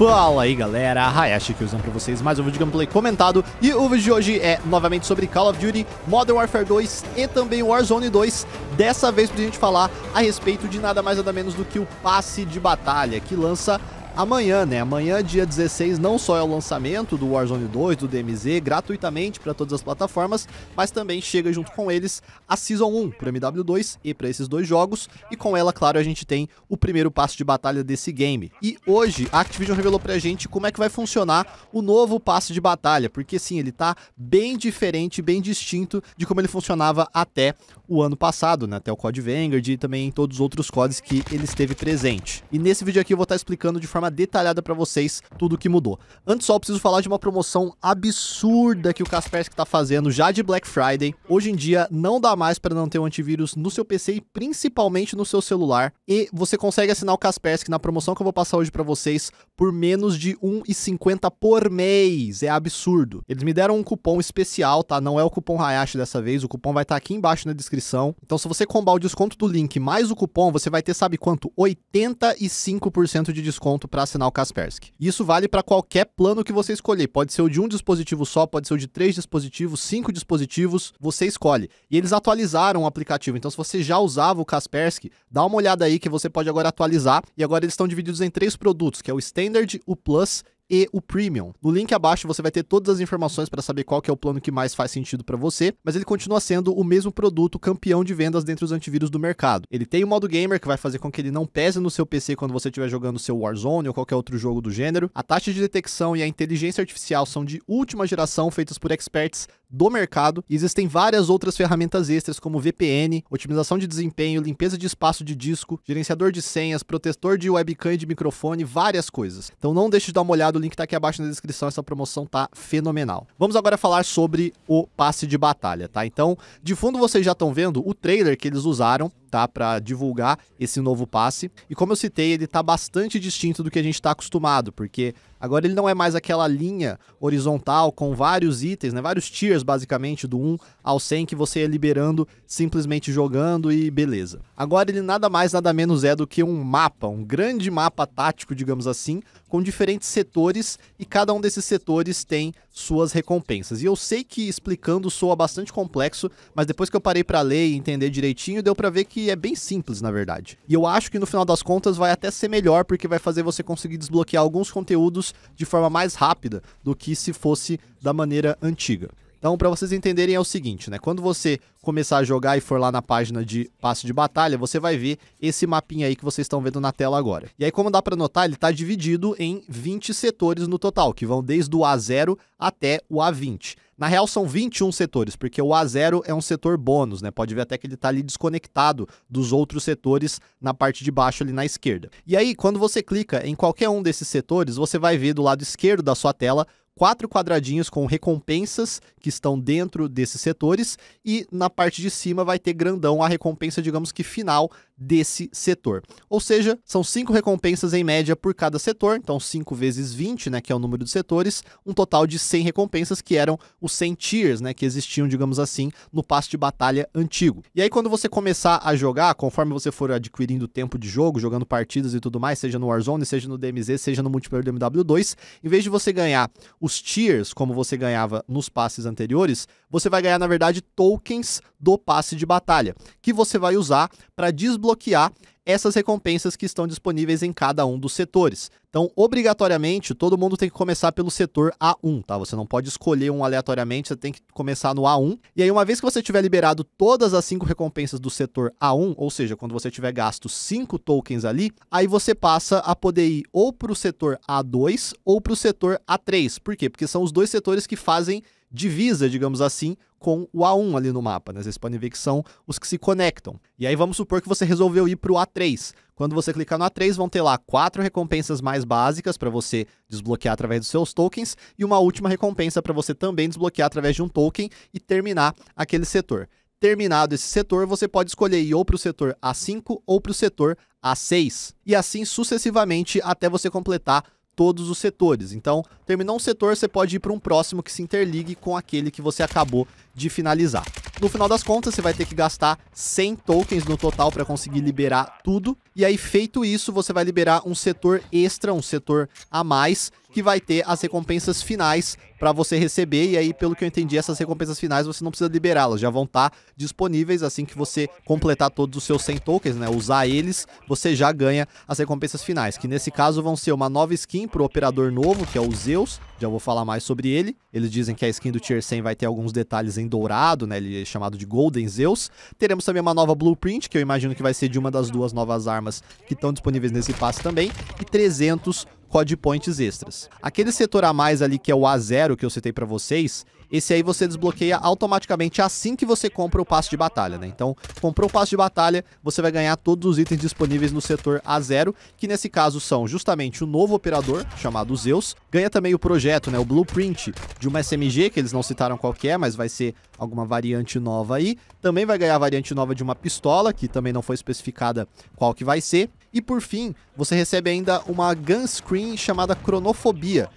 Fala aí galera, Hayashi aqui usando pra vocês mais um vídeo de gameplay comentado E o vídeo de hoje é novamente sobre Call of Duty, Modern Warfare 2 e também Warzone 2 Dessa vez pra gente falar a respeito de nada mais nada menos do que o passe de batalha Que lança amanhã, né? Amanhã, dia 16, não só é o lançamento do Warzone 2, do DMZ, gratuitamente para todas as plataformas, mas também chega junto com eles a Season 1 para MW2 e para esses dois jogos, e com ela, claro, a gente tem o primeiro passo de batalha desse game. E hoje, a Activision revelou pra gente como é que vai funcionar o novo passo de batalha, porque sim, ele tá bem diferente, bem distinto de como ele funcionava até o ano passado, né? Até o COD Vanguard e também em todos os outros CODs que ele esteve presente. E nesse vídeo aqui eu vou estar tá explicando de forma forma detalhada para vocês tudo o que mudou. Antes só, preciso falar de uma promoção absurda que o Kaspersky está fazendo já de Black Friday. Hoje em dia não dá mais para não ter um antivírus no seu PC e principalmente no seu celular. E você consegue assinar o Kaspersky na promoção que eu vou passar hoje para vocês por menos de R$1,50 por mês. É absurdo. Eles me deram um cupom especial, tá? Não é o cupom Hayashi dessa vez, o cupom vai estar tá aqui embaixo na descrição. Então se você combar o desconto do link mais o cupom, você vai ter, sabe quanto? 85% de desconto para assinar o Kaspersky. Isso vale para qualquer plano que você escolher. Pode ser o de um dispositivo só, pode ser o de três dispositivos, cinco dispositivos, você escolhe. E eles atualizaram o aplicativo. Então, se você já usava o Kaspersky, dá uma olhada aí que você pode agora atualizar. E agora eles estão divididos em três produtos, que é o Standard, o Plus e o Premium. No link abaixo você vai ter todas as informações para saber qual é o plano que mais faz sentido para você, mas ele continua sendo o mesmo produto campeão de vendas dentre os antivírus do mercado. Ele tem o modo gamer que vai fazer com que ele não pese no seu PC quando você estiver jogando seu Warzone ou qualquer outro jogo do gênero. A taxa de detecção e a inteligência artificial são de última geração, feitas por experts do mercado. E existem várias outras ferramentas extras, como VPN, otimização de desempenho, limpeza de espaço de disco, gerenciador de senhas, protetor de webcam e de microfone, várias coisas. Então não deixe de dar uma olhada link tá aqui abaixo na descrição, essa promoção tá fenomenal. Vamos agora falar sobre o passe de batalha, tá? Então, de fundo vocês já estão vendo o trailer que eles usaram tá? Para divulgar esse novo passe. E como eu citei, ele tá bastante distinto do que a gente está acostumado, porque agora ele não é mais aquela linha horizontal com vários itens, né? Vários tiers basicamente do 1 ao 100 que você ia liberando simplesmente jogando e beleza. Agora ele nada mais nada menos é do que um mapa, um grande mapa tático, digamos assim, com diferentes setores e cada um desses setores tem suas recompensas. E eu sei que explicando soa bastante complexo, mas depois que eu parei para ler e entender direitinho, deu para ver que é bem simples, na verdade. E eu acho que no final das contas vai até ser melhor, porque vai fazer você conseguir desbloquear alguns conteúdos de forma mais rápida do que se fosse da maneira antiga. Então, para vocês entenderem, é o seguinte, né? Quando você começar a jogar e for lá na página de passe de batalha, você vai ver esse mapinha aí que vocês estão vendo na tela agora. E aí, como dá para notar, ele está dividido em 20 setores no total, que vão desde o A0 até o A20. Na real, são 21 setores, porque o A0 é um setor bônus, né? Pode ver até que ele está ali desconectado dos outros setores na parte de baixo ali na esquerda. E aí, quando você clica em qualquer um desses setores, você vai ver do lado esquerdo da sua tela quatro quadradinhos com recompensas que estão dentro desses setores e na parte de cima vai ter grandão a recompensa, digamos que final desse setor. Ou seja, são cinco recompensas em média por cada setor, então 5 vezes 20, né, que é o número de setores, um total de 100 recompensas que eram os 100 tiers, né, que existiam, digamos assim, no passe de batalha antigo. E aí quando você começar a jogar, conforme você for adquirindo tempo de jogo, jogando partidas e tudo mais, seja no Warzone, seja no DMZ, seja no multiplayer do MW2, em vez de você ganhar os tiers como você ganhava nos passes anteriores, você vai ganhar na verdade tokens do passe de batalha, que você vai usar para desbloquear desbloquear essas recompensas que estão disponíveis em cada um dos setores. Então, obrigatoriamente, todo mundo tem que começar pelo setor A1, tá? Você não pode escolher um aleatoriamente, você tem que começar no A1. E aí, uma vez que você tiver liberado todas as cinco recompensas do setor A1, ou seja, quando você tiver gasto cinco tokens ali, aí você passa a poder ir ou para o setor A2 ou para o setor A3. Por quê? Porque são os dois setores que fazem divisa, digamos assim, com o A1 ali no mapa, né? Vocês podem ver que são os que se conectam. E aí vamos supor que você resolveu ir para o A3. Quando você clicar no A3, vão ter lá quatro recompensas mais básicas para você desbloquear através dos seus tokens e uma última recompensa para você também desbloquear através de um token e terminar aquele setor. Terminado esse setor, você pode escolher ir ou para o setor A5 ou para o setor A6, e assim sucessivamente até você completar todos os setores. Então, terminou um setor, você pode ir para um próximo que se interligue com aquele que você acabou de finalizar. No final das contas, você vai ter que gastar 100 tokens no total para conseguir liberar tudo. E aí, feito isso, você vai liberar um setor extra, um setor a mais, que vai ter as recompensas finais para você receber. E aí, pelo que eu entendi, essas recompensas finais você não precisa liberá-las, já vão estar tá disponíveis assim que você completar todos os seus 100 tokens, né? Usar eles, você já ganha as recompensas finais, que nesse caso vão ser uma nova skin para o operador novo, que é o Zeus. Já vou falar mais sobre ele. Eles dizem que a skin do Tier 100 vai ter alguns detalhes em dourado, né? Ele chamado de Golden Zeus. Teremos também uma nova Blueprint, que eu imagino que vai ser de uma das duas novas armas que estão disponíveis nesse passe também. E 300 code points extras. Aquele setor a mais ali que é o A0 que eu citei para vocês, esse aí você desbloqueia automaticamente assim que você compra o passe de batalha, né? Então, comprou o passe de batalha, você vai ganhar todos os itens disponíveis no setor A0, que nesse caso são justamente o novo operador, chamado Zeus, ganha também o projeto, né, o blueprint de uma SMG, que eles não citaram qual é, mas vai ser alguma variante nova aí, também vai ganhar a variante nova de uma pistola, que também não foi especificada qual que vai ser, e por fim, você recebe ainda uma gun screen chamada Cronofobia,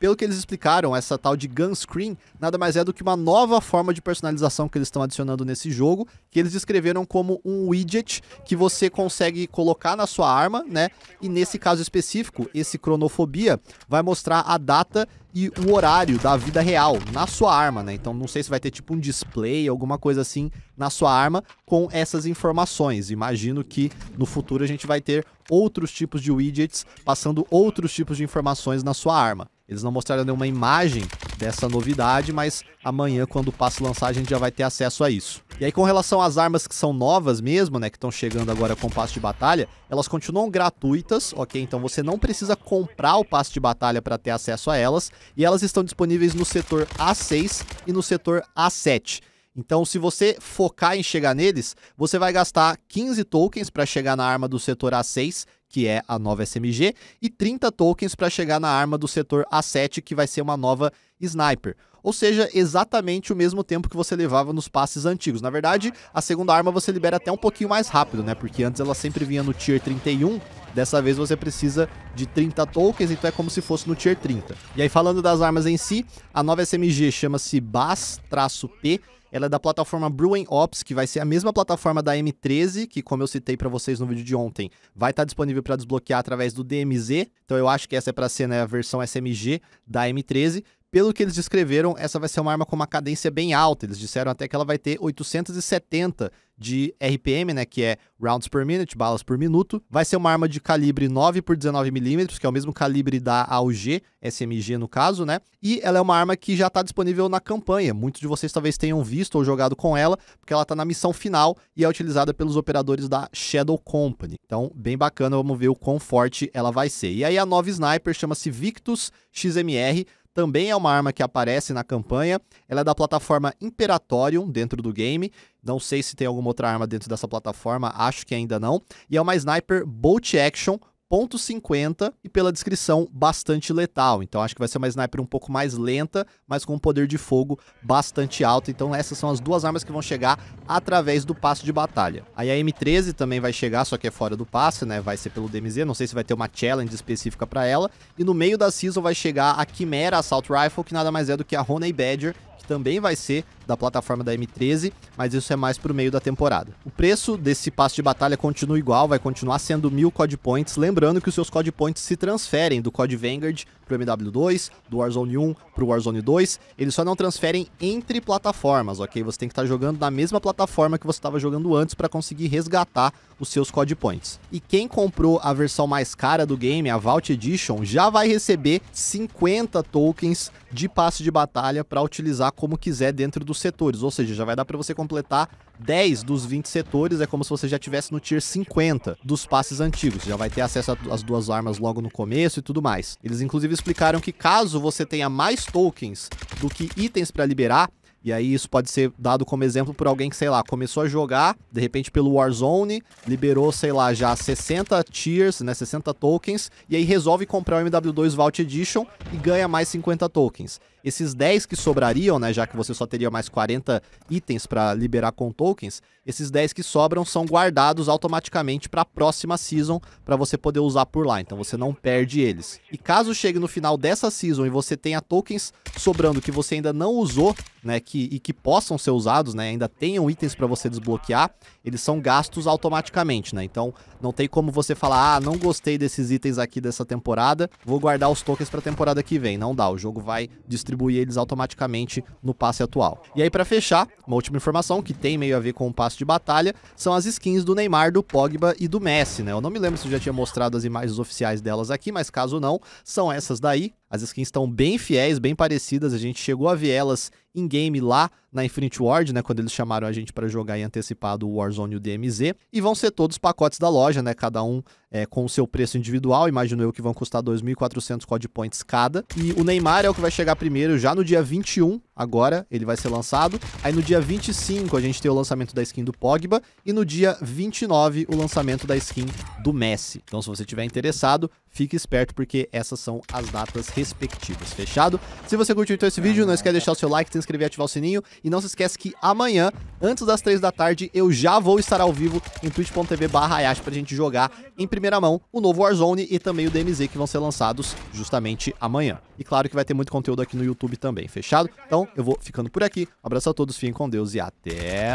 pelo que eles explicaram, essa tal de gun screen nada mais é do que uma nova forma de personalização que eles estão adicionando nesse jogo, que eles descreveram como um widget que você consegue colocar na sua arma, né? E nesse caso específico, esse cronofobia vai mostrar a data e o horário da vida real na sua arma, né? Então não sei se vai ter tipo um display, alguma coisa assim na sua arma com essas informações. Imagino que no futuro a gente vai ter outros tipos de widgets passando outros tipos de informações na sua arma. Eles não mostraram nenhuma imagem dessa novidade, mas amanhã, quando o passe lançar, a gente já vai ter acesso a isso. E aí, com relação às armas que são novas mesmo, né, que estão chegando agora com o passe de batalha, elas continuam gratuitas, ok? Então você não precisa comprar o passe de batalha para ter acesso a elas, e elas estão disponíveis no setor A6 e no setor A7. Então, se você focar em chegar neles, você vai gastar 15 tokens para chegar na arma do setor A6, que é a nova SMG, e 30 tokens para chegar na arma do setor A7, que vai ser uma nova sniper. Ou seja, exatamente o mesmo tempo que você levava nos passes antigos. Na verdade, a segunda arma você libera até um pouquinho mais rápido, né? Porque antes ela sempre vinha no tier 31, dessa vez você precisa de 30 tokens, então é como se fosse no tier 30. E aí falando das armas em si, a nova SMG chama-se BAS-P, ela é da plataforma Bruin Ops, que vai ser a mesma plataforma da M13, que como eu citei para vocês no vídeo de ontem, vai estar tá disponível para desbloquear através do DMZ. Então eu acho que essa é para ser né, a versão SMG da M13. Pelo que eles descreveram, essa vai ser uma arma com uma cadência bem alta. Eles disseram até que ela vai ter 870 de RPM, né, que é rounds per minute, balas por minuto. Vai ser uma arma de calibre 9 por 19 milímetros, que é o mesmo calibre da AUG, SMG no caso, né? E ela é uma arma que já está disponível na campanha. Muitos de vocês talvez tenham visto ou jogado com ela, porque ela está na missão final e é utilizada pelos operadores da Shadow Company. Então, bem bacana, vamos ver o quão forte ela vai ser. E aí a nova sniper chama-se Victus XMR também é uma arma que aparece na campanha. Ela é da plataforma Imperatorium dentro do game. Não sei se tem alguma outra arma dentro dessa plataforma, acho que ainda não. E é uma sniper bolt action ponto .50 e pela descrição bastante letal. Então acho que vai ser uma sniper um pouco mais lenta, mas com um poder de fogo bastante alto. Então essas são as duas armas que vão chegar através do passe de batalha. Aí a M13 também vai chegar, só que é fora do passe, né? Vai ser pelo DMZ, não sei se vai ter uma challenge específica para ela. E no meio da season vai chegar a Chimera Assault Rifle, que nada mais é do que a Honey Badger, que também vai ser da plataforma da M13, mas isso é mais para o meio da temporada. O preço desse passe de batalha continua igual, vai continuar sendo mil COD Points, lembrando que os seus COD Points se transferem do COD Vanguard pro MW2, do Warzone 1 pro Warzone 2, eles só não transferem entre plataformas, ok? Você tem que estar tá jogando na mesma plataforma que você estava jogando antes para conseguir resgatar os seus COD Points. E quem comprou a versão mais cara do game, a Vault Edition, já vai receber 50 tokens de passe de batalha para utilizar como quiser dentro do setores, ou seja, já vai dar para você completar 10 dos 20 setores, é como se você já tivesse no tier 50 dos passes antigos, já vai ter acesso às duas armas logo no começo e tudo mais. Eles inclusive explicaram que caso você tenha mais tokens do que itens para liberar, e aí isso pode ser dado como exemplo por alguém que, sei lá, começou a jogar, de repente pelo Warzone, liberou, sei lá, já 60 tiers, né, 60 tokens, e aí resolve comprar o MW2 Vault Edition e ganha mais 50 tokens. Esses 10 que sobrariam, né, já que você só teria mais 40 itens para liberar com tokens, esses 10 que sobram são guardados automaticamente para a próxima season para você poder usar por lá, então você não perde eles. E caso chegue no final dessa season e você tenha tokens sobrando que você ainda não usou, né, que, e que possam ser usados, né, ainda tenham itens para você desbloquear, eles são gastos automaticamente, né? Então não tem como você falar, ah, não gostei desses itens aqui dessa temporada, vou guardar os tokens para temporada que vem. Não dá, o jogo vai distribuir eles automaticamente no passe atual. E aí para fechar, uma última informação que tem meio a ver com o passe de batalha, são as skins do Neymar, do Pogba e do Messi, né? Eu não me lembro se eu já tinha mostrado as imagens oficiais delas aqui, mas caso não, são essas daí. As skins estão bem fiéis, bem parecidas, a gente chegou a ver elas in-game lá na Infinity Ward, né, quando eles chamaram a gente para jogar em antecipado o Warzone e o DMZ, e vão ser todos pacotes da loja, né, cada um é, com o seu preço individual, imagino eu que vão custar 2.400 code points cada, e o Neymar é o que vai chegar primeiro já no dia 21 agora ele vai ser lançado. Aí no dia 25 a gente tem o lançamento da skin do Pogba e no dia 29 o lançamento da skin do Messi. Então se você tiver interessado, fique esperto porque essas são as datas respectivas, fechado? Se você curtiu então esse vídeo, não esquece de deixar o seu like, se inscrever e ativar o sininho. E não se esquece que amanhã, antes das 3 da tarde, eu já vou estar ao vivo em twitch.tv para pra gente jogar em primeira mão o novo Warzone e também o DMZ que vão ser lançados justamente amanhã. E claro que vai ter muito conteúdo aqui no YouTube também, fechado? Então eu vou ficando por aqui. Um abraço a todos, fiquem com Deus e até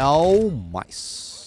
mais.